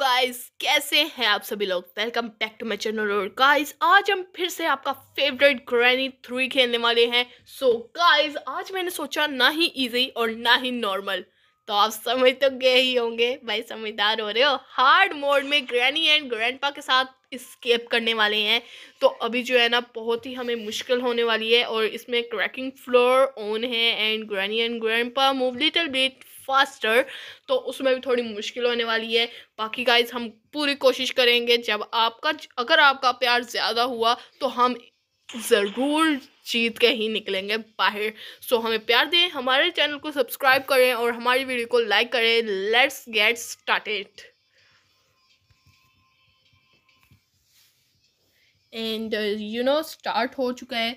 guys कैसे हैं आप सभी लोग welcome back to my channel और गाइस आज हम फिर से आपका फेवरेट ग्रैनी थ्री खेलने वाले हैं सो so, गाइस आज मैंने सोचा ना ही इजी और ना ही नॉर्मल तो आप समझ तो गए ही होंगे भाई समझदार हो रहे हो हार्ड मोड में ग्रैनी एंड ग्रैंडपा के साथ स्केप करने वाले हैं तो अभी जो है ना बहुत ही हमें मुश्किल होने वाली है और इसमें क्रैकिंग फ्लोर ऑन है and granny and grandpa move little bit faster तो उसमें भी थोड़ी मुश्किल होने वाली है बाकी गाइज हम पूरी कोशिश करेंगे जब आपका अगर आपका प्यार ज़्यादा हुआ तो हम ज़रूर जीत के ही निकलेंगे बाहर सो हमें प्यार दें हमारे चैनल को सब्सक्राइब करें और हमारी वीडियो को लाइक करें let's get started and you know start हो चुका है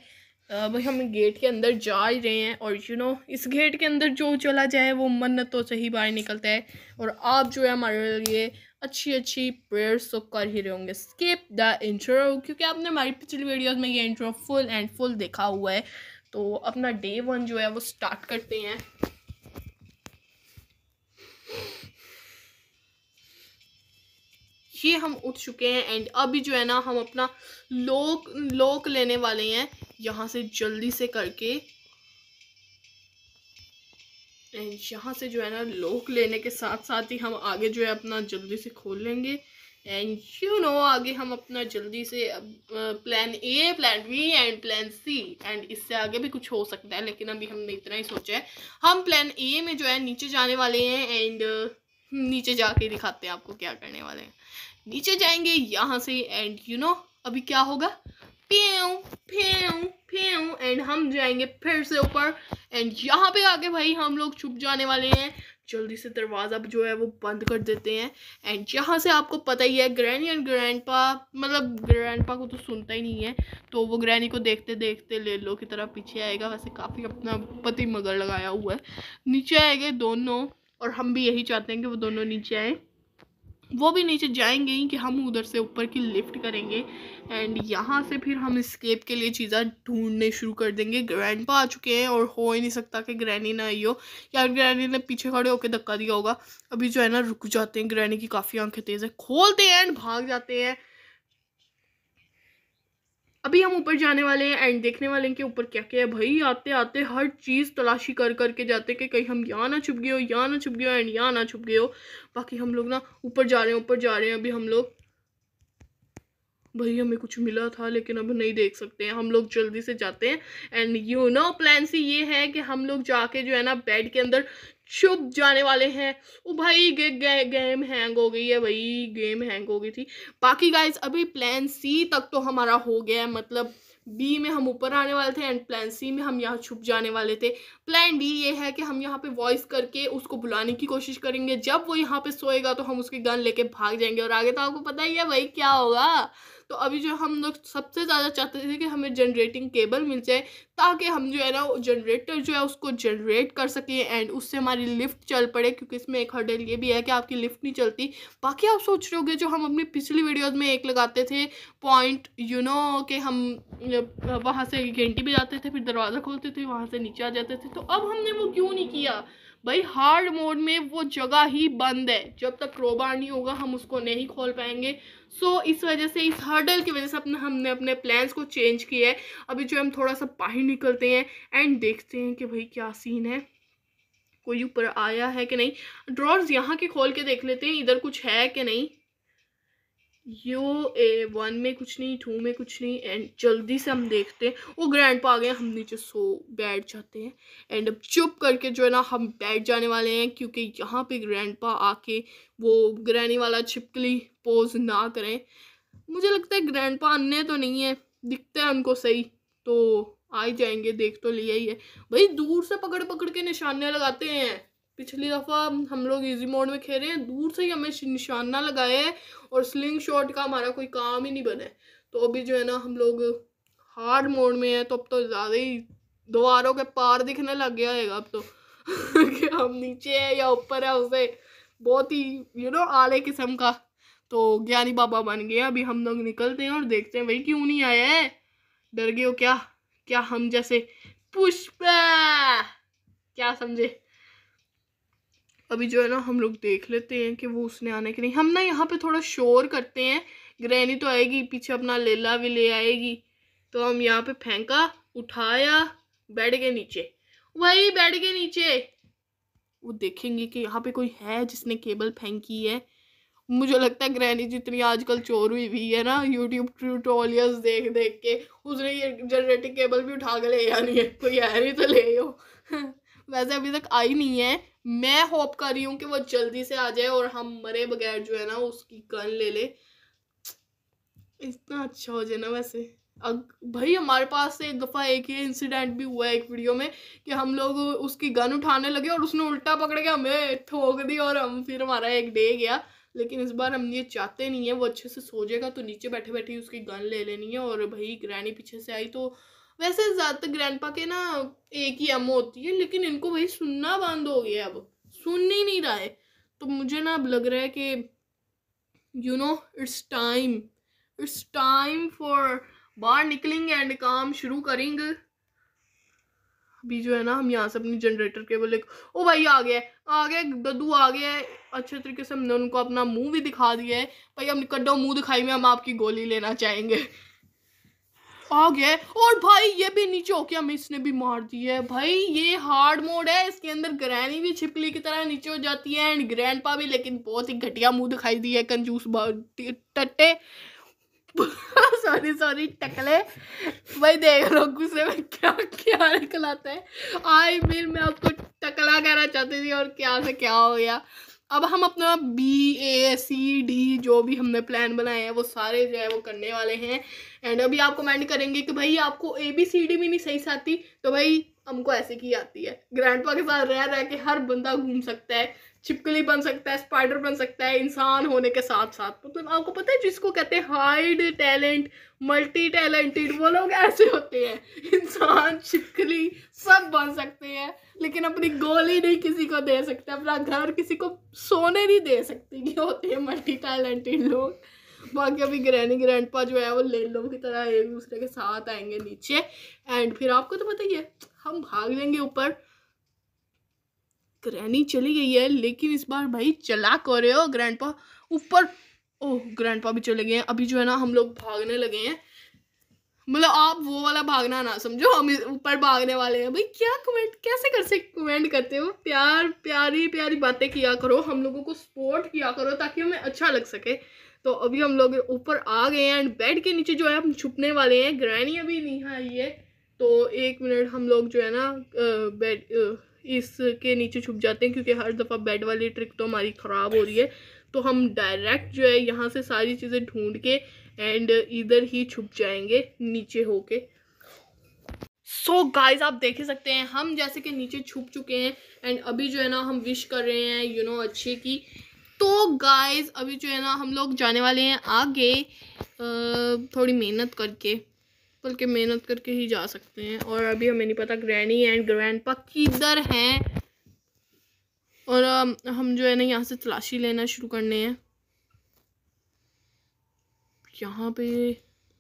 भाई हम गेट के अंदर जा ही रहे हैं और यू you नो know, इस गेट के अंदर जो चला जाए वो मन्नतों तो सही बाहर निकलता है और आप जो है हमारे लिए अच्छी अच्छी प्रेयर्स तो कर ही रहे होंगे स्किप द इंट्रो क्योंकि आपने हमारी पिछली वीडियोस में ये इंट्रो फुल एंड फुल देखा हुआ है तो अपना डे वन जो है वो स्टार्ट करते हैं ये हम उठ चुके हैं एंड अभी जो है ना हम अपना लोक लोक लेने वाले हैं यहाँ से जल्दी से करके एंड यहाँ से जो है ना लोक लेने के साथ साथ ही हम आगे जो है अपना जल्दी से खोल लेंगे एंड यू नो आगे हम अपना जल्दी से plan A plan B and plan C and इससे आगे भी कुछ हो सकता है लेकिन अभी हमने इतना ही सोचा है हम प्लान ए में जो है नीचे जाने वाले हैं एंड नीचे जाके दिखाते हैं आपको क्या करने वाले हैं नीचे जाएंगे यहाँ से एंड यू नो अभी क्या होगा प्यू प्यू प्यू एंड हम जाएंगे फिर से ऊपर एंड यहाँ पे आके भाई हम लोग छुप जाने वाले हैं जल्दी से दरवाज़ा जो है वो बंद कर देते हैं एंड यहाँ से आपको पता ही है ग्रैनी एंड ग्रैंडपा मतलब ग्रैंडपा को तो सुनता ही नहीं है तो वो ग्रैनी को देखते देखते ले लो की तरह पीछे आएगा वैसे काफ़ी अपना पति मगर लगाया हुआ है नीचे आएंगे दोनों और हम भी यही चाहते हैं कि वो दोनों नीचे आएँ वो भी नीचे जाएंगे ही कि हम उधर से ऊपर की लिफ्ट करेंगे एंड यहाँ से फिर हम स्केप के लिए चीज़ें ढूंढने शुरू कर देंगे ग्रैंडपा आ चुके हैं और हो ही नहीं सकता कि ग्रैनी ना आई हो या ग्रैनी ने पीछे खड़े होकर धक्का दिया होगा अभी जो है ना रुक जाते हैं ग्रैनी की काफ़ी आंखें तेज़ है खोलते हैं एंड भाग जाते हैं अभी हम ऊपर जाने वाले हैं एंड देखने वाले हैं कि ऊपर क्या क्या है भाई आते आते हर चीज़ तलाशी कर करके जाते कि कहीं हम यहाँ ना छुप गए हो यहाँ ना छुप गए हो एंड यहाँ ना छुप गए हो बाकी हम लोग ना ऊपर जा रहे हैं ऊपर जा रहे हैं अभी हम लोग भाई हमें कुछ मिला था लेकिन अब नहीं देख सकते हैं हम लोग जल्दी से जाते हैं and you know plan C ये है कि हम लोग जाके जो है ना बेड के अंदर चुप जाने वाले हैं ओ भाई गे, गे, गेम हैंग हो गई है भाई गेम हैंग हो गई थी बाकी गाइस अभी प्लान सी तक तो हमारा हो गया है मतलब बी में हम ऊपर आने वाले थे एंड प्लान सी में हम यहाँ छुप जाने वाले थे प्लान डी ये है कि हम यहाँ पे वॉइस करके उसको बुलाने की कोशिश करेंगे जब वो यहाँ पे सोएगा तो हम उसकी गन लेके भाग जाएंगे और आगे तो आपको पता ही है भाई क्या होगा तो अभी जो हम लोग सबसे ज़्यादा चाहते थे कि हमें जनरेटिंग केबल मिल जाए ताकि हम जो है ना जनरेटर जो है उसको जनरेट कर सकें एंड उससे हमारी लिफ्ट चल पड़े क्योंकि इसमें एक हर्डल ये भी है कि आपकी लिफ्ट नहीं चलती बाकी आप सोच रहे हो जो हम अपनी पिछली वीडियोज़ में एक लगाते थे पॉइंट यू नो कि हम वहाँ से घंटी जाते थे फिर दरवाज़ा खोलते थे वहाँ से नीचे आ जाते थे तो अब हमने वो क्यों नहीं किया भाई हार्ड मोड में वो जगह ही बंद है जब तक क्रोबार नहीं होगा हम उसको नहीं खोल पाएंगे सो so, इस वजह से इस हर्डल की वजह से अपने हमने अपने प्लान्स को चेंज किया है अभी जो हम थोड़ा सा बाहर निकलते हैं एंड देखते हैं कि भाई क्या सीन है कोई ऊपर आया है कि नहीं ड्रॉर्स यहाँ के खोल के देख लेते हैं इधर कुछ है कि नहीं यू ए वन में कुछ नहीं टू में कुछ नहीं एंड जल्दी से हम देखते हैं वो ग्रैंड पा गए हम नीचे सो बैठ जाते हैं एंड अब चुप करके जो है ना हम बैठ जाने वाले हैं क्योंकि यहाँ पे ग्रैंड पा आके वो ग्रैनी वाला छिपकली पोज ना करें मुझे लगता है ग्रैंड पा अन्य तो नहीं है दिखते हैं उनको सही तो आ ही जाएंगे देख तो लिया ही है भाई दूर से पकड़ पकड़ के निशाने लगाते हैं पिछली दफ़ा हम लोग इजी मोड में खेल रहे हैं दूर से ही हमें निशाना लगाए हैं और स्लिंग शॉट का हमारा कोई काम ही नहीं बना तो अभी जो है ना हम लोग हार्ड मोड में है तो अब तो ज़्यादा ही दीवारों के पार दिखने लग गया है अब तो कि हम नीचे है या ऊपर है उसे बहुत ही यू नो आले किस्म का तो ज्ञानी बाबा बन गए अभी हम लोग निकलते हैं और देखते हैं भाई क्यों नहीं आया है डर गए हो क्या क्या हम जैसे पुष्पा क्या समझे अभी जो है ना हम लोग देख लेते हैं कि वो उसने आने के नहीं हम ना यहाँ पे थोड़ा शोर करते हैं ग्रैनी तो आएगी पीछे अपना लेला भी ले आएगी तो हम यहाँ पे फेंका उठाया बेड के नीचे वही बेड के नीचे वो देखेंगे कि यहाँ पे कोई है जिसने केबल फेंकी है मुझे लगता है ग्रैनी जितनी आजकल चोर हुई हुई है ना यूट्यूब ट्यूटोरियल्स देख देख के उसने ये जनरेटिंग केबल भी उठा के ले आनी है कोई आ नहीं तो ले वैसे अभी तक आई नहीं है मैं होप कर रही हूँ कि वो जल्दी से आ जाए और हम मरे बगैर जो है ना उसकी गन ले ले इतना अच्छा हो जाए ना वैसे अग भाई हमारे पास एक दफ़ा एक ही इंसिडेंट भी हुआ है एक वीडियो में कि हम लोग उसकी गन उठाने लगे और उसने उल्टा पकड़ के हमें ठोक दी और हम फिर हमारा एक डे गया लेकिन इस बार हम ये चाहते नहीं है वो अच्छे से सो जाएगा तो नीचे बैठे बैठे उसकी गन ले लेनी है और भाई ग्रैनी पीछे से आई तो वैसे ज़्यादातर ग्रैंडपा के ना एक ही एमओ होती है लेकिन इनको भाई सुनना बंद हो गया अब सुन ही नहीं रहा है तो मुझे ना अब लग रहा है कि you know it's time it's time for बाहर निकलेंगे एंड काम शुरू करेंगे अभी जो है ना हम यहाँ से अपनी जनरेटर केबल बोले ओ भाई आ गया आ गया दद्दू आ गया है अच्छे तरीके से हमने उनको अपना मुंह भी दिखा दिया है भाई हम कड्डो मुंह दिखाई में हम आपकी गोली लेना चाहेंगे आ गया और भाई ये भी नीचे गया हमें इसने भी मार दी है भाई ये हार्ड मोड है इसके अंदर ग्रैनी भी छिपकली की तरह नीचे हो जाती है एंड ग्रैंड भी लेकिन बहुत ही घटिया मुंह दिखाई दी है कंजूस टट्टे सॉरी सॉरी टकले भाई देख लो गुस्से में क्या क्या निकलाते हैं आई फिर मैं आपको टकला कहना चाहती थी और क्या से क्या हो गया अब हम अपना बी ए सी डी जो भी हमने प्लान बनाए हैं वो सारे जो है वो करने वाले हैं एंड अभी आप कमेंट करेंगे कि भाई आपको ए बी सी डी भी नहीं सही से आती तो भाई हमको ऐसे की आती है ग्रैंडपा के साथ रह रह के हर बंदा घूम सकता है छिपकली बन सकता है स्पाइडर बन सकता है इंसान होने के साथ साथ मतलब आपको पता है जिसको कहते हैं हाइड टैलेंट मल्टी टैलेंटेड वो लोग ऐसे होते हैं इंसान छिपकली सब बन सकते हैं लेकिन अपनी गोली नहीं किसी को दे सकते अपना घर किसी को सोने नहीं दे सकते ये होते हैं मल्टी टैलेंटेड लोग बाकी अभी ग्रैनी ग्रैंड पा जो है वो ले लो की तरह एक दूसरे के साथ आएंगे नीचे एंड फिर आपको तो पता ही है हम भाग लेंगे ऊपर ग्रैनी चली गई है लेकिन इस बार भाई चला हो रहे हो ग्रैंड ऊपर ओह ग्रैंड भी चले गए हैं अभी जो है ना हम लोग भागने लगे हैं मतलब आप वो वाला भागना ना समझो हम ऊपर भागने वाले हैं भाई क्या कमेंट कैसे कर से कमेंट करते हो प्यार प्यारी प्यारी बातें किया करो हम लोगों को सपोर्ट किया करो ताकि हमें अच्छा लग सके तो अभी हम लोग ऊपर आ गए हैं एंड बेड के नीचे जो है हम छुपने वाले हैं ग्रैनी अभी नहीं आई है तो एक मिनट हम लोग जो है ना बेड इसके नीचे छुप जाते हैं क्योंकि हर दफ़ा बेड वाली ट्रिक तो हमारी ख़राब हो रही है तो हम डायरेक्ट जो है यहाँ से सारी चीज़ें ढूंढ के एंड इधर ही छुप जाएंगे नीचे होके सो so गाइज आप देख ही सकते हैं हम जैसे कि नीचे छुप चुके हैं एंड अभी जो है ना हम विश कर रहे हैं यू you नो know, अच्छे की तो गाइज अभी जो है ना हम लोग जाने वाले हैं आगे थोड़ी मेहनत करके बल्कि मेहनत करके ही जा सकते हैं और अभी हमें नहीं पता ग्रैनी एंड ग्रैंड किधर हैं और हम जो है ना यहाँ से तलाशी लेना शुरू करने हैं यहाँ पे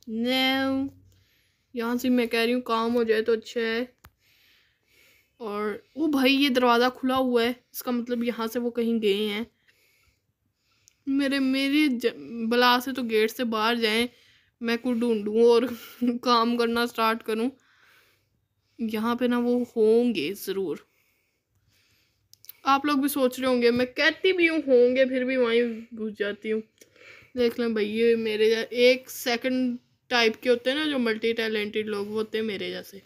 नैव यहाँ से मैं कह रही हूँ काम हो जाए तो अच्छा है और वो भाई ये दरवाज़ा खुला हुआ है इसका मतलब यहाँ से वो कहीं गए हैं मेरे मेरे बला से तो गेट से बाहर जाएं मैं कुछ ढूंढूं और काम करना स्टार्ट करूं यहाँ पे ना वो होंगे ज़रूर आप लोग भी सोच रहे होंगे मैं कहती भी हूँ होंगे फिर भी वहीं घुस जाती हूँ देख लें भाई ये मेरे एक सेकंड टाइप के होते हैं ना जो मल्टी टैलेंटेड लोग वो होते हैं मेरे जैसे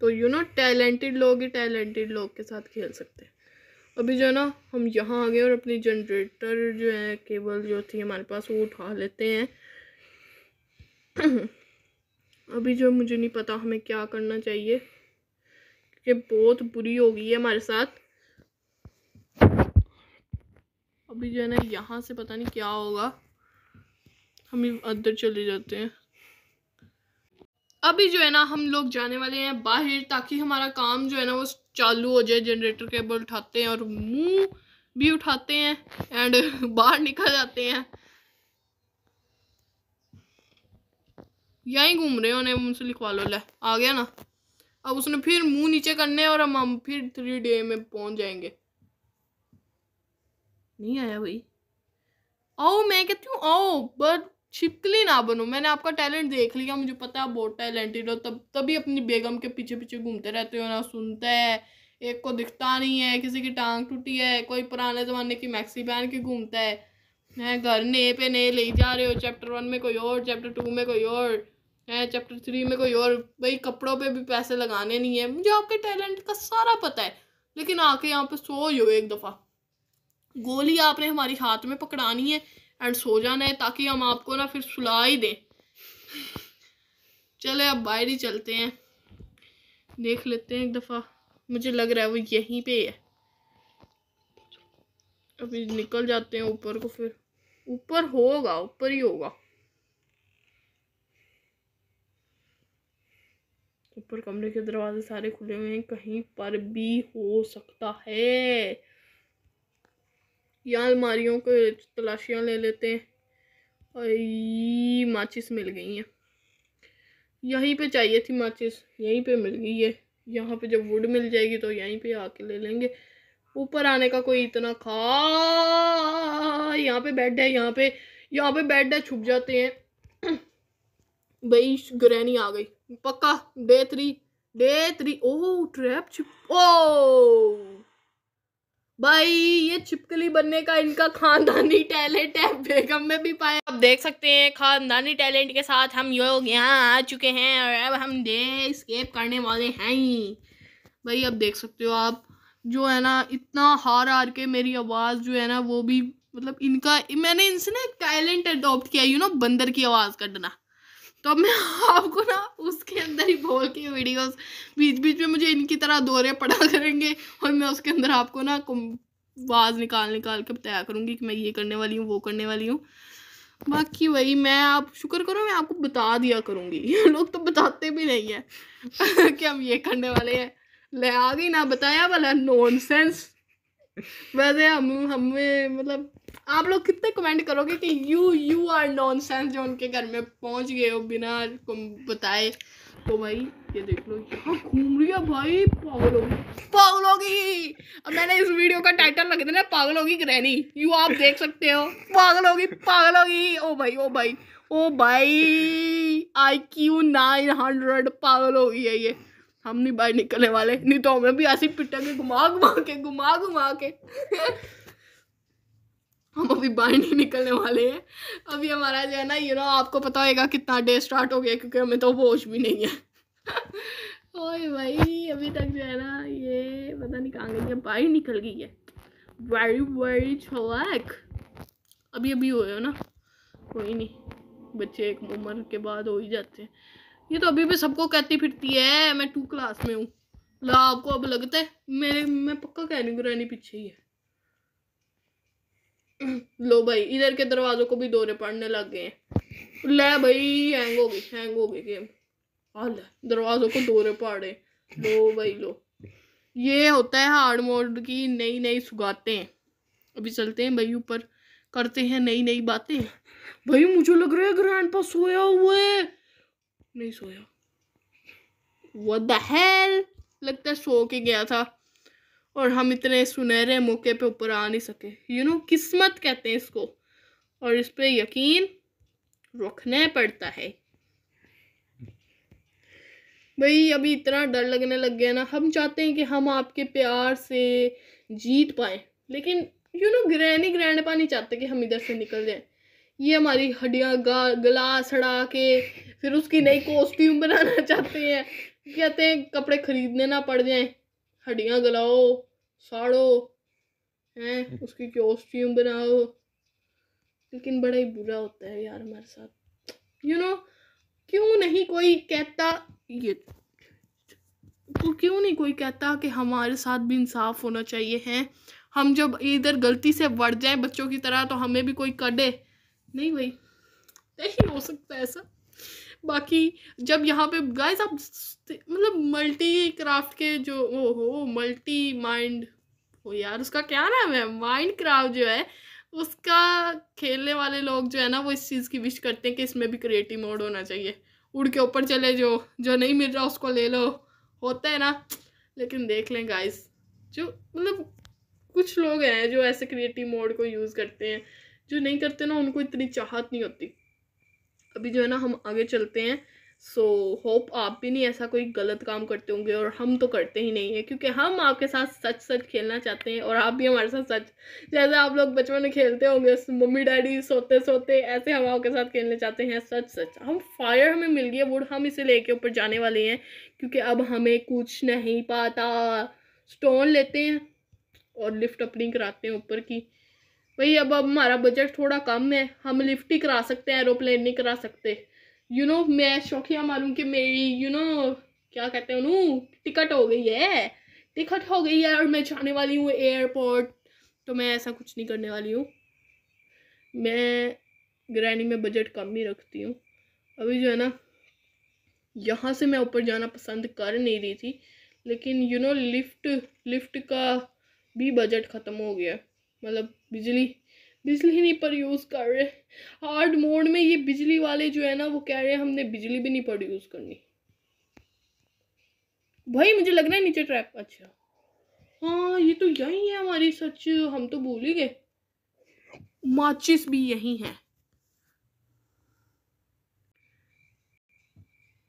तो यू नो टैलेंटेड लोग ही टैलेंटेड लोग के साथ खेल सकते हैं अभी जो है ना हम यहाँ आ गए और अपनी जनरेटर जो है केबल जो थी हमारे पास वो उठा लेते हैं अभी जो मुझे नहीं पता हमें क्या करना चाहिए क्योंकि बहुत बुरी हो गई है हमारे साथ अभी जो है ना यहाँ से पता नहीं क्या होगा हम अंदर चले जाते हैं अभी जो है ना हम लोग जाने वाले हैं बाहर ताकि हमारा काम जो है ना वो चालू हो जाए जनरेटर केबल उठाते हैं और मुंह भी उठाते हैं एंड बाहर निकल जाते हैं यहीं घूम रहे उन्हें उनसे लिखवा लो ले आ गया ना अब उसने फिर मुंह नीचे करने और हम हम फिर थ्री डे में पहुंच जाएंगे नहीं आया भाई आओ मैं कहती हूँ आओ बट छिपकली ना बनो मैंने आपका टैलेंट देख लिया मुझे पता है आप बहुत टैलेंटेड हो तब तभी अपनी बेगम के पीछे पीछे घूमते रहते हो ना सुनते हैं एक को दिखता नहीं है किसी की टांग टूटी है कोई पुराने ज़माने की मैक्सी पहन के घूमता है हैं घर नए पे नए ले जा रहे हो चैप्टर वन में कोई और चैप्टर टू में कोई और है चैप्टर थ्री में कोई और भाई कपड़ों पे भी पैसे लगाने नहीं है मुझे आपके टैलेंट का सारा पता है लेकिन आके यहाँ पे सो हो एक दफ़ा गोली आपने हमारी हाथ में पकड़ानी है एंड सो जाना है ताकि हम आपको ना फिर सुला ही दें चले अब बाहर ही चलते हैं देख लेते हैं एक दफ़ा मुझे लग रहा है वो यहीं पे है अभी निकल जाते हैं ऊपर को फिर ऊपर होगा ऊपर ही होगा ऊपर कमरे के दरवाजे सारे खुले हुए हैं कहीं पर भी हो सकता है यहाँ अलमारियों को तलाशियाँ ले लेते हैं और माचिस मिल गई हैं यहीं पे चाहिए थी माचिस यहीं पे मिल गई है यहाँ पे जब वुड मिल जाएगी तो यहीं पे आके ले लेंगे ऊपर आने का कोई इतना खा यहाँ पे बेड है यहाँ पे यहाँ पे बेड है छुप जाते हैं भाई ग्रैनी आ गई पक्का डे थ्री डे थ्री ओ ट्रैप छुप ओ भाई ये छिपकली बनने का इनका खानदानी टैलेंट है बेगम में भी पाया आप देख सकते हैं खानदानी टैलेंट के साथ हम योग यहाँ आ चुके हैं और अब हम दे स्केप करने वाले हैं भाई अब देख सकते हो आप जो है ना इतना हार हार के मेरी आवाज़ जो है ना वो भी मतलब इनका मैंने इनसे ना टैलेंट अडोप्ट किया यू नो बंदर की आवाज़ करना तो अब मैं आपको ना उसके अंदर ही बोल के वीडियोस बीच बीच में मुझे इनकी तरह दौरे पड़ा करेंगे और मैं उसके अंदर आपको ना आवाज़ निकाल निकाल के बताया करूँगी कि मैं ये करने वाली हूँ वो करने वाली हूँ बाकी वही मैं आप शुक्र करो मैं आपको बता दिया करूँगी ये लोग तो बताते भी नहीं हैं कि हम ये करने वाले हैं ले आ गई ना बताया वाला नॉन वैसे हम हमें मतलब आप लोग कितने कमेंट करोगे कि यू यू आर नॉनसेंस जो उनके घर में पहुंच गए हो बिना बताए तो भाई ये देख लो यहाँ घूम रही है भाई पागल होगी पागल होगी अब मैंने इस वीडियो का टाइटल रख देना पागल होगी ग्रैनी यू आप देख सकते हो पागल होगी पागल होगी ओ भाई ओ भाई ओ भाई आई क्यू नाइन हंड्रेड पागल हो है ये हम नहीं बाहर निकलने वाले नहीं तो हमें भी ऐसी पिटेंगे घुमा घुमा के घुमा घुमा के हम अभी बाहर नहीं निकलने वाले हैं अभी हमारा जो है ना यू नो आपको पता होगा कितना डे स्टार्ट हो गया क्योंकि हमें तो होश भी नहीं है ओए भाई अभी तक जो है ना ये पता नहीं कहाँ गई है बाहर निकल गई है वेरी वेरी छोक अभी अभी हुए हो ना कोई नहीं बच्चे एक उम्र के बाद हो ही जाते हैं ये तो अभी भी सबको कहती फिरती है मैं टू क्लास में हूँ ला आपको अब लगता है मेरे मैं पक्का कह रही हूँ रहनी पीछे ही है लो भाई इधर के दरवाज़ों को भी दौरे पड़ने लग गए ले भाई हैंग हो गई हैंग हो गई गेम हाल दरवाज़ों को दौरे पड़े लो भाई लो ये होता है हार्ड मोड की नई नई सुगाते हैं अभी चलते हैं भाई ऊपर करते हैं नई नई बातें भाई मुझे लग रहा है ग्रैंड पास सोया हुआ है नहीं सोया वो द लगता है सो के गया था और हम इतने सुनहरे मौके पे ऊपर आ नहीं सके यू you नो know, किस्मत कहते हैं इसको और इस पर यकीन रखना पड़ता है भाई अभी इतना डर लगने लग गया ना हम चाहते हैं कि हम आपके प्यार से जीत पाए लेकिन यू नो ही ग्रहण पा नहीं चाहते कि हम इधर से निकल जाए ये हमारी हड्डियाँ गला सड़ा के फिर उसकी नई कॉस्ट्यूम बनाना चाहते हैं कहते हैं कपड़े खरीदने ना पड़ जाएं हड्डियाँ गलाओ साड़ो हैं उसकी कॉस्ट्यूम बनाओ लेकिन बड़ा ही बुरा होता है यार हमारे साथ यू नो क्यों नहीं कोई कहता ये तो क्यों नहीं कोई कहता कि हमारे साथ भी इंसाफ होना चाहिए हैं हम जब इधर गलती से बढ़ जाएं बच्चों की तरह तो हमें भी कोई कडे नहीं भाई नहीं हो सकता ऐसा बाकी जब यहाँ पे गाइस आप मतलब मल्टी क्राफ्ट के जो ओ हो मल्टी माइंड हो यार उसका क्या नाम है माइंड क्राफ्ट जो है उसका खेलने वाले लोग जो है ना वो इस चीज़ की विश करते हैं कि इसमें भी क्रिएटिव मोड होना चाहिए उड़ के ऊपर चले जो जो नहीं मिल रहा उसको ले लो होता है ना लेकिन देख लें गाइस जो मतलब कुछ लोग हैं जो ऐसे क्रिएटिव मोड को यूज़ करते हैं जो नहीं करते ना उनको इतनी चाहत नहीं होती अभी जो है ना हम आगे चलते हैं सो so, होप आप भी नहीं ऐसा कोई गलत काम करते होंगे और हम तो करते ही नहीं है क्योंकि हम आपके साथ सच सच खेलना चाहते हैं और आप भी हमारे साथ सच जैसे आप लोग बचपन में खेलते होंगे मम्मी डैडी सोते सोते ऐसे हम आपके साथ खेलने चाहते हैं सच सच हम फायर हमें मिल गया वुड हम इसे लेके ऊपर जाने वाले हैं क्योंकि अब हमें कुछ नहीं पाता स्टोन लेते हैं और लिफ्ट अपनी कराते हैं ऊपर की भाई अब अब हमारा बजट थोड़ा कम है हम लिफ्ट ही करा सकते हैं एरोप्लेन नहीं करा सकते यू you नो know, मैं शौकिया मारूँ कि मेरी यू you नो know, क्या कहते हैं उन टिकट हो गई है टिकट हो गई है और मैं जाने वाली हूँ एयरपोर्ट तो मैं ऐसा कुछ नहीं करने वाली हूँ मैं ग्रैनी में बजट कम ही रखती हूँ अभी जो है ना यहाँ से मैं ऊपर जाना पसंद कर नहीं रही थी लेकिन यू नो लिफ्ट लिफ्ट का भी बजट ख़त्म हो गया मतलब बिजली बिजली नहीं पर यूज़ कर रहे हार्ड मोड में ये बिजली वाले जो है ना वो कह रहे हैं हमने बिजली भी नहीं प्रोड्यूस करनी भाई मुझे लग रहा है नीचे ट्रैप अच्छा हाँ ये तो यही है हमारी सच हम तो भूल ही गए माचिस भी यही है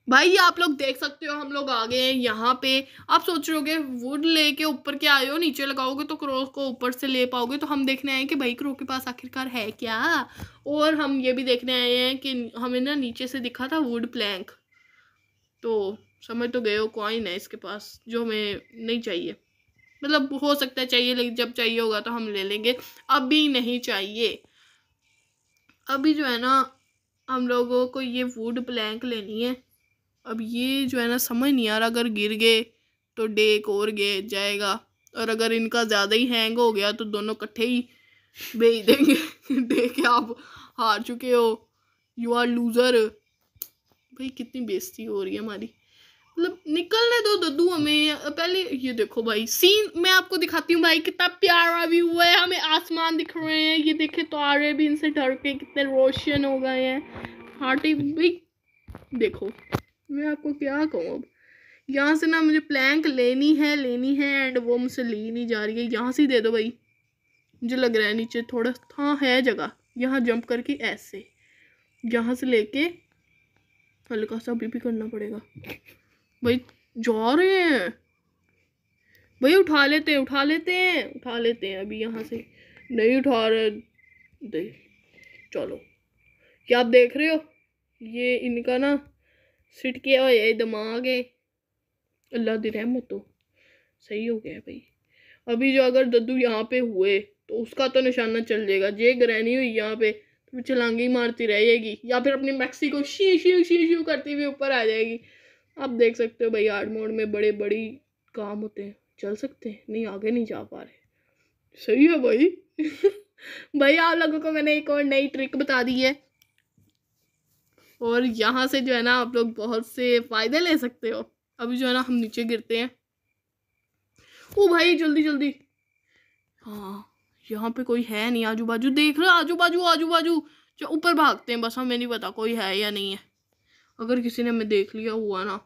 भाई ये आप लोग देख सकते हो हम लोग आ गए हैं यहाँ पे आप सोच रहे हो वुड लेके ऊपर क्या आए हो नीचे लगाओगे तो क्रो को ऊपर से ले पाओगे तो हम देखने आए हैं कि भाई क्रो के पास आखिरकार है क्या और हम ये भी देखने आए हैं कि हमें ना नीचे से दिखा था वुड प्लैंक तो समझ तो गए हो कॉइन है इसके पास जो हमें नहीं चाहिए मतलब हो सकता है चाहिए लेकिन जब चाहिए होगा तो हम ले लेंगे अभी नहीं चाहिए अभी जो है ना हम लोगों को ये वुड प्लैंक लेनी है अब ये जो है ना समझ नहीं आ रहा अगर गिर गए तो डेक और गए जाएगा और अगर इनका ज़्यादा ही हैंग हो गया तो दोनों कट्ठे ही भेज देंगे डेक आप हार चुके हो यू आर लूज़र भाई कितनी बेइज्जती हो रही है हमारी मतलब निकलने दो दद्दू हमें पहले ये देखो भाई सीन मैं आपको दिखाती हूँ भाई कितना प्यारा भी हुआ है हमें आसमान दिख रहे हैं ये देखे तो आ रहे भी इनसे डर के कितने रोशन हो गए हैं हार्ट भाई देखो मैं आपको क्या कहूँ अब यहाँ से ना मुझे प्लैंक लेनी है लेनी है एंड वो मुझसे ली नहीं जा रही है यहाँ से दे दो भाई मुझे लग रहा है नीचे थोड़ा हाँ है जगह यहाँ जंप करके ऐसे यहाँ से लेके हल्का सा अभी भी करना पड़ेगा भाई जा रहे हैं भाई उठा लेते हैं उठा लेते हैं उठा लेते हैं अभी यहाँ से नहीं उठा रहे दे चलो क्या आप देख रहे हो ये इनका ना सिटके हो दिमाग है अल्लाह दी रहमत हो सही हो गया भाई अभी जो अगर दद्दू यहाँ पे हुए तो उसका तो निशाना चल जाएगा जे ग्रहणी हुई यहाँ पे तो छलांगी मारती रहेगी या फिर अपनी मैक्सी को शी शी शी शी करती हुई ऊपर आ जाएगी आप देख सकते हो भाई आर्ट मोड में बड़े बड़ी काम होते हैं चल सकते हैं नहीं आगे नहीं जा पा रहे सही है भाई भाई आप लोगों को मैंने एक और नई ट्रिक बता दी है और यहाँ से जो है ना आप लोग बहुत से फ़ायदे ले सकते हो अभी जो है ना हम नीचे गिरते हैं ओ भाई जल्दी जल्दी हाँ यहाँ पे कोई है नहीं आजू बाजू देख रहे आजू बाजू आजू बाजू जो ऊपर भागते हैं बस हमें नहीं पता कोई है या नहीं है अगर किसी ने हमें देख लिया हुआ ना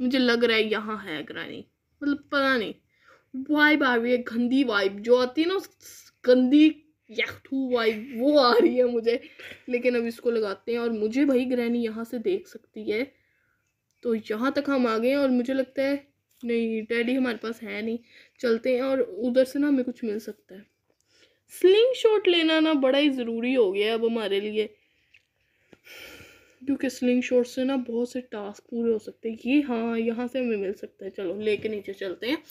मुझे लग रहा है यहाँ है ग्रानी मतलब पता नहीं वाइब आ रही है गंदी वाइब जो आती है ना गंदी याखू वाइब वो आ रही है मुझे लेकिन अब इसको लगाते हैं और मुझे भाई ग्रहणी यहाँ से देख सकती है तो यहाँ तक हम आ गए हैं और मुझे लगता है नहीं डैडी हमारे पास है नहीं चलते हैं और उधर से ना हमें कुछ मिल सकता है स्लिंग शॉट लेना ना बड़ा ही ज़रूरी हो गया अब हमारे लिए क्योंकि स्लिंग शॉट से ना बहुत से टास्क पूरे हो सकते हैं ये हाँ यहाँ से हमें मिल सकता है चलो लेके नीचे चलते हैं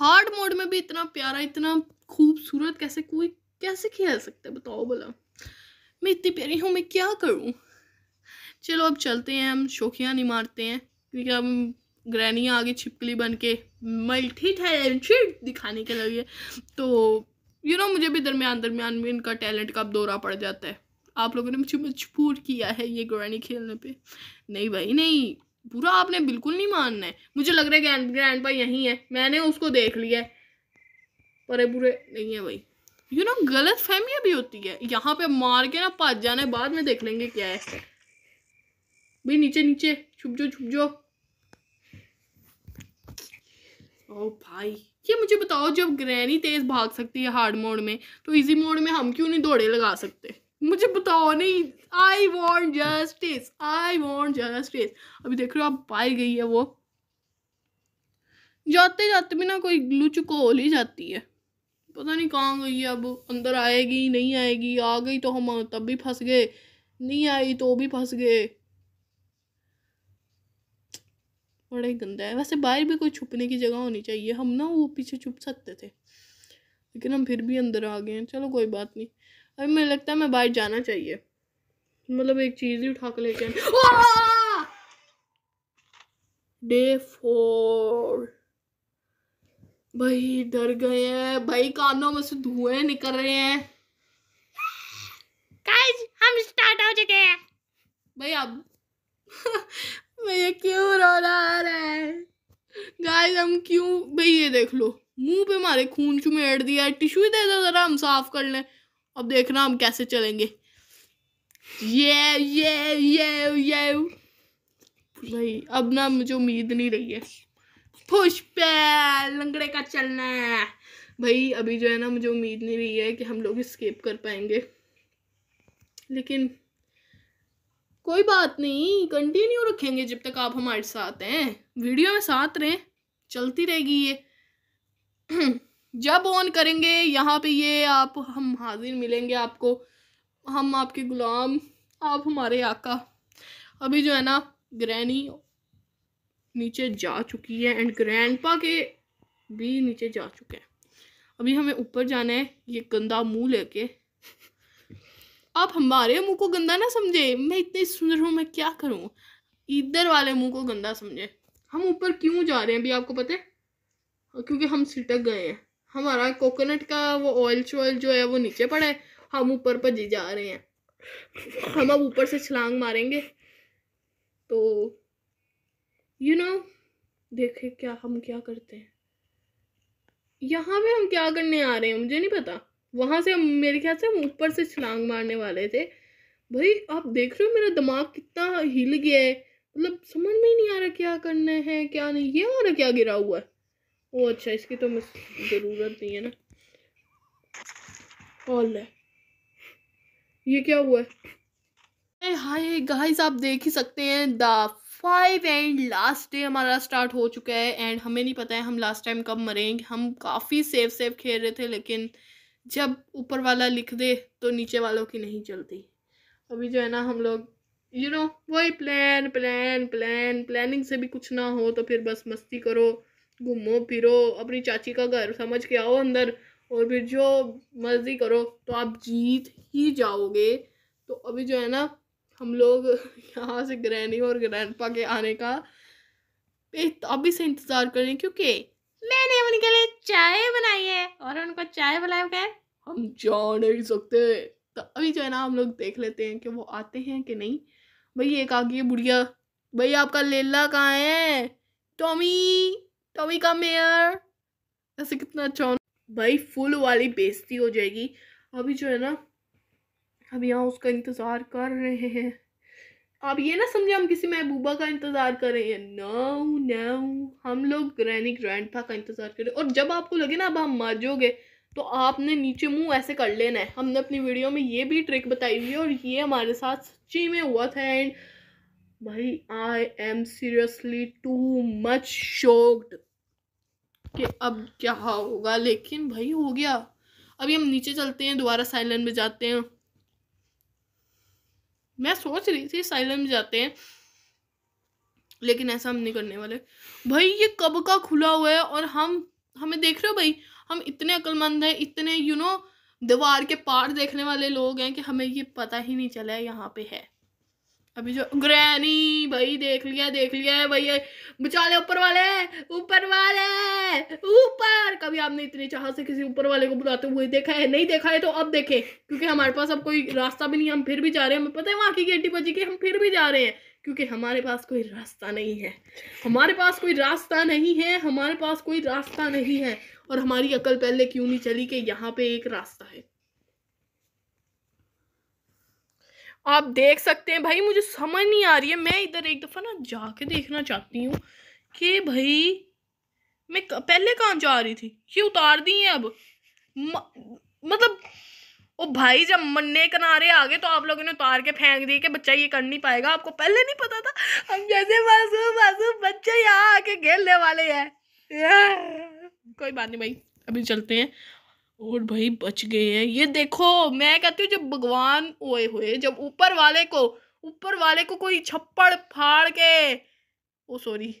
हार्ड मोड में भी इतना प्यारा इतना खूबसूरत कैसे कोई कैसे खेल सकता है बताओ भला मैं इतनी प्यारी हूँ मैं क्या करूँ चलो अब चलते हैं हम शोखियाँ नहीं मारते हैं क्योंकि हम ग्रैनी आगे छिपकली बन के मल्टी टैलेंटेड दिखाने के लगे तो यू नो मुझे भी दरमियान दरमियान में इनका टैलेंट का दौरा पड़ जाता है आप लोगों ने मुझे मजबूर किया है ये ग्रैनी खेलने पे नहीं भाई नहीं बुरा आपने बिल्कुल नहीं मानना है मुझे लग रहा है ग्रैंड ग्रैंड भाई यहीं है मैंने उसको देख लिया है परे बुरे नहीं है भाई यू नो गलत फहमियाँ भी होती है यहाँ पे मार के ना पास जाना है बाद में देख लेंगे क्या है भाई नीचे नीचे छुप जाओ छुप जाओ ओ भाई ये मुझे बताओ जब ग्रैनी तेज भाग सकती है हार्ड मोड में तो इजी मोड में हम क्यों नहीं दौड़े लगा सकते मुझे बताओ नहीं I want justice I want justice अभी देख रहे हो आप पाई गई है वो जाते जाते भी ना कोई ग्लू चुको हो ही जाती है पता नहीं कहाँ गई अब अंदर आएगी नहीं आएगी आ गई तो हम तब भी फंस गए नहीं आई तो भी फंस गए बड़ा ही गंदा है वैसे बाहर भी कोई छुपने की जगह होनी चाहिए हम ना वो पीछे छुप सकते थे लेकिन हम फिर भी अंदर आ गए हैं चलो कोई बात नहीं अभी मुझे लगता है मैं बाहर जाना चाहिए मतलब एक चीज़ ही उठा कर लेके डे फोर भाई डर गए हैं भाई कानों में से धुएं निकल रहे हैं गाइस हम स्टार्ट हो चुके हैं भाई अब ये क्यों रो रहा है गाइस हम क्यों भाई ये देख लो मुंह पे मारे खून चुमेड़ दिया है टिश्यू दे दो जरा हम साफ कर लें अब देखना हम कैसे चलेंगे ये ये ये ये भाई अब ना मुझे उम्मीद नहीं रही है खुश पे लंगड़े का चलना है भाई अभी जो है ना मुझे उम्मीद नहीं रही है कि हम लोग स्केप कर पाएंगे लेकिन कोई बात नहीं कंटिन्यू रखेंगे जब तक आप हमारे साथ हैं वीडियो में साथ रहें चलती रहेगी ये जब ऑन करेंगे यहाँ पे ये आप हम हाजिर मिलेंगे आपको हम आपके गुलाम आप हमारे आका अभी जो है ना ग्रैनी नीचे जा चुकी है एंड ग्रैंडपा के भी नीचे जा चुके हैं अभी हमें ऊपर जाना है ये गंदा मुंह लेके आप हमारे मुंह को गंदा ना समझे मैं इतनी सुंदर हूँ मैं क्या करूँ इधर वाले मुंह को गंदा समझे हम ऊपर क्यों जा रहे हैं अभी आपको पता है हाँ, क्योंकि हम सिटक गए हैं हमारा कोकोनट का वो ऑयल शॉयल जो है वो नीचे पड़ा है हम ऊपर भजे जा रहे हैं हम अब ऊपर से छलांग मारेंगे तो यू नो देखे क्या हम क्या करते हैं यहाँ पे हम क्या करने आ रहे हैं मुझे नहीं पता वहाँ से मेरे ख्याल से हम ऊपर से छलांग मारने वाले थे भाई आप देख रहे हो मेरा दिमाग कितना हिल गया है मतलब समझ में ही नहीं आ रहा क्या करना है क्या नहीं ये हमारा क्या गिरा हुआ है ओ अच्छा इसकी तो ज़रूरत नहीं है ना ऑल है ये क्या हुआ है हाय गाइस आप देख ही सकते हैं the five and last day हमारा स्टार्ट हो चुका है एंड हमें नहीं पता है हम लास्ट टाइम कब मरेंगे हम काफ़ी सेफ सेफ खेल रहे थे लेकिन जब ऊपर वाला लिख दे तो नीचे वालों की नहीं चलती अभी जो है ना हम लोग यू नो वही प्लान प्लान प्लान प्लानिंग से भी कुछ ना हो तो फिर बस मस्ती करो घूमो फिरो अपनी चाची का घर समझ के आओ अंदर और फिर जो मर्जी करो तो आप जीत ही जाओगे तो अभी जो है ना हम लोग यहाँ से ग्रैनी और ग्रैंड के आने का अभी से इंतज़ार करें क्योंकि मैंने उनके लिए चाय बनाई है और उनको चाय बनाए बगैर हम जा नहीं सकते तो अभी जो है ना हम लोग देख लेते हैं कि वो आते हैं कि नहीं भाई एक आ गई बुढ़िया भाई आपका लेला कहाँ है टॉमी टॉमी का मेयर ऐसे कितना अच्छा भाई फुल वाली बेस्ती हो जाएगी अभी जो है ना हम यहाँ उसका इंतज़ार कर रहे हैं आप ये ना समझे हम किसी महबूबा का इंतज़ार कर रहे हैं नो नो हम लोग ग्रैनी ग्रैंडपा का इंतज़ार कर रहे हैं और जब आपको लगे ना अब हम मर जाओगे तो आपने नीचे मुंह ऐसे कर लेना है हमने अपनी वीडियो में ये भी ट्रिक बताई हुई है और ये हमारे साथ सच्ची में हुआ था एंड भाई I am seriously too much shocked कि अब क्या होगा लेकिन भाई हो गया अभी हम नीचे चलते हैं दोबारा साइलेंट में जाते हैं मैं सोच रही थी साइलम जाते हैं लेकिन ऐसा हम नहीं करने वाले भाई ये कब का खुला हुआ है और हम हमें देख रहे हो भाई हम इतने अक्लमंद हैं इतने यू नो दीवार के पार देखने वाले लोग हैं कि हमें ये पता ही नहीं चला है यहाँ पे है अभी जो ग्रैनी भाई देख लिया देख लिया है भैया बचा ले ऊपर वाले ऊपर वाले ऊपर कभी आपने इतनी चाह से किसी ऊपर वाले को बुलाते हुए देखा है नहीं देखा है तो अब देखें क्योंकि हमारे पास अब कोई रास्ता भी नहीं हम फिर भी जा रहे हैं हमें पता है वहाँ की गेटी बजी के हम फिर भी जा रहे हैं क्योंकि हमारे पास कोई रास्ता नहीं है हमारे पास कोई रास्ता नहीं है हमारे पास कोई रास्ता नहीं है और हमारी अकल पहले क्यों नहीं चली कि यहाँ पे एक रास्ता है आप देख सकते हैं भाई मुझे समझ नहीं आ रही है मैं इधर एक दफ़ा ना जाके देखना चाहती हूँ कि भाई मैं पहले कहाँ जा रही थी ये उतार दी है अब म, मतलब ओ भाई जब मन्ने किनारे आ गए तो आप लोगों ने उतार के फेंक दिए कि बच्चा ये कर नहीं पाएगा आपको पहले नहीं पता था हम जैसे मासूम मासूम बच्चे यहाँ आके खेलने वाले हैं कोई बात नहीं भाई अभी चलते हैं और भाई बच गए हैं ये देखो मैं कहती हूँ जब भगवान ओए हुए जब ऊपर वाले को ऊपर वाले को कोई छप्पड़ फाड़ के ओ सॉरी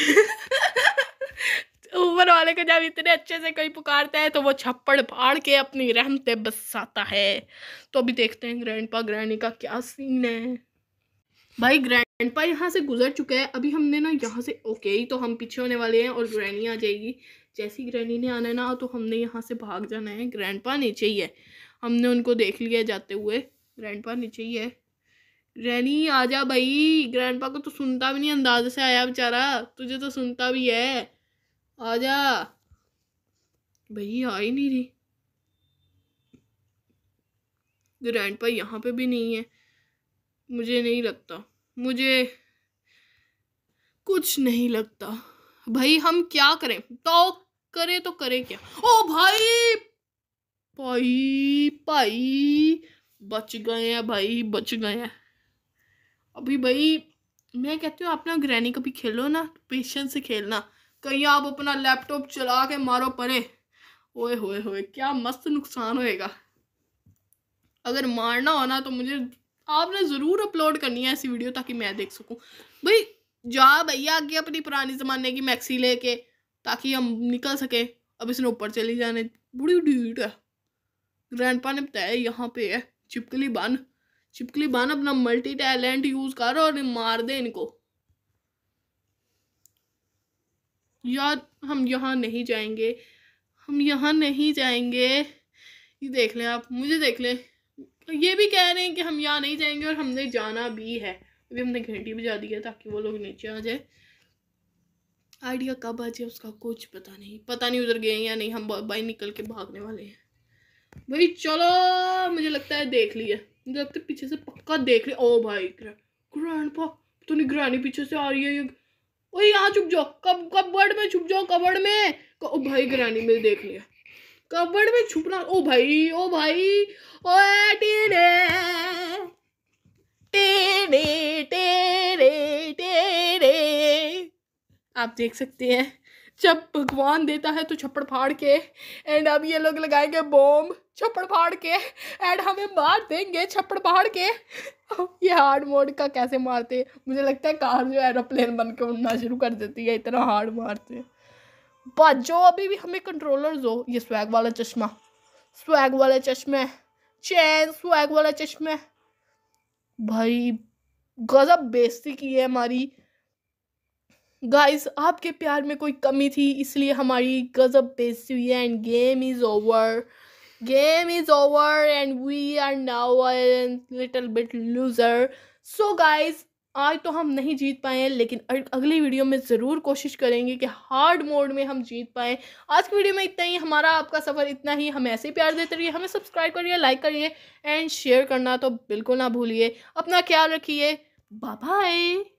ऊपर वाले को जब इतने अच्छे से कोई पुकारता है तो वो छप्पड़ फाड़ के अपनी रहमतें बसाता है तो अभी देखते हैं ग्रैंडपा ग्रैंडी का क्या सीन है भाई ग्रैंडपा यहाँ से गुजर चुका है अभी हमने ना यहाँ से ओके ही तो हम पीछे होने वाले हैं और ग्रैनी आ जाएगी जैसे ही ग्रैनी ने आना ना तो हमने यहाँ से भाग जाना है पा नीचे ही है हमने उनको देख लिया जाते हुए ग्रैंडपा नीचे ही है ग्रैनी आजा भाई ग्रैंडपा को तो सुनता भी नहीं अंदाज से आया बेचारा तुझे तो सुनता भी है आजा भई आ ही नहीं रही ग्रैंड पा यहाँ पे भी नहीं है मुझे नहीं लगता मुझे कुछ नहीं लगता भाई हम क्या करें तो करे तो करे क्या ओ भाई भाई भाई बच गए हैं भाई बच गए हैं अभी भाई मैं कहती हूँ अपना ग्रैनी कभी खेलो ना पेशेंस से खेलना कहीं आप अपना लैपटॉप चला के मारो परे ओए होए होए क्या मस्त नुकसान होएगा अगर मारना होना तो मुझे आपने ज़रूर अपलोड करनी है ऐसी वीडियो ताकि मैं देख सकूँ भाई जा भैया आगे अपनी पुरानी ज़माने की मैक्सी लेके ताकि हम निकल सकें अब इसने ऊपर चली जाने बुरी डीट है ग्रैंड ने बताया यहाँ पे है चिपकली बान चिपकली बान अपना मल्टी टैलेंट यूज़ कर और मार दे इनको यार हम यहाँ नहीं जाएंगे हम यहाँ नहीं जाएंगे ये देख लें आप मुझे देख लें ये भी कह रहे हैं कि हम यहाँ नहीं जाएंगे और हमने जाना भी है अभी हमने घंटी बजा दी है ताकि वो लोग नीचे आ जाए आइडिया कब आ जाए उसका कुछ पता नहीं पता नहीं उधर गए या नहीं हम बाई निकल के भागने वाले हैं भाई चलो मुझे लगता है देख लिया मुझे लगता है पीछे से पक्का देख लिया ओ भाई ग्रैंड पा तो निगरानी पीछे से आ रही है ये ओए यहाँ छुप जाओ कब कबड़ में छुप जाओ कबड़ में ओ भाई ग्रैनी में देख लिया कबड़ में छुपना ओ भाई ओ भाई ओ टेरे टेरे टेरे टेरे आप देख सकते हैं जब भगवान देता है तो छप्पड़ फाड़ के एंड अब ये लोग लगाएंगे बॉम्ब छप्पड़ फाड़ के एंड हमें मार देंगे छप्पड़ फाड़ के ये हार्ड मोड का कैसे मारते मुझे लगता है कार जो एरोप्लेन बन के उड़ना शुरू कर देती है इतना हार्ड मारते बात जो अभी भी हमें कंट्रोलर जो ये स्वैग वाला चश्मा स्वैग वाले चश्मे चैन स्वैग वाला चश्मे भाई गजब बेस्ती की है हमारी गाइस आपके प्यार में कोई कमी थी इसलिए हमारी गज़ब बेजती हुई है and game is over game is over and we are now little bit loser so guys आज तो हम नहीं जीत पाए हैं लेकिन अगली वीडियो में ज़रूर कोशिश करेंगे कि हार्ड मोड में हम जीत पाएँ आज की वीडियो में इतना ही हमारा आपका सफ़र इतना ही हमें ऐसे ही प्यार देते रहिए हमें सब्सक्राइब करिए लाइक करिए एंड शेयर करना तो बिल्कुल ना भूलिए अपना ख्याल रखिए बाय